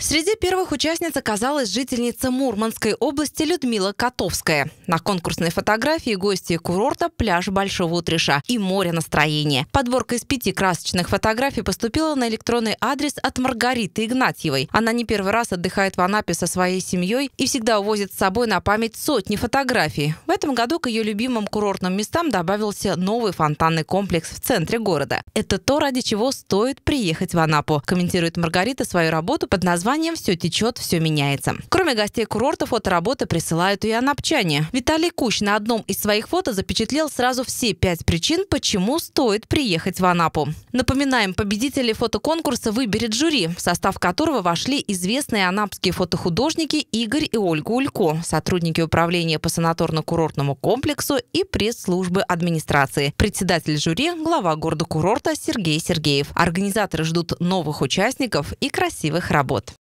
Среди первых участниц оказалась жительница Мурманской области Людмила Котовская. На конкурсной фотографии гости курорта пляж Большого Утриша и море настроения. Подборка из пяти красочных фотографий поступила на электронный адрес от Маргариты Игнатьевой. Она не первый раз отдыхает в Анапе со своей семьей и всегда увозит с собой на память сотни фотографий. В этом году к ее любимым курортным местам добавился новый фонтанный комплекс в центре города. Это то, ради чего стоит приехать в Анапу, комментирует Маргарита свою работу под названием названием «Все течет, все меняется». Кроме гостей курортов, фотоработы присылают и анапчане. Виталий Кущ на одном из своих фото запечатлел сразу все пять причин, почему стоит приехать в Анапу. Напоминаем, победители фотоконкурса выберет жюри, в состав которого вошли известные анапские фотохудожники Игорь и Ольга Улько, сотрудники управления по санаторно-курортному комплексу и пресс-службы администрации, председатель жюри, глава города-курорта Сергей Сергеев. Организаторы ждут новых участников и красивых работ.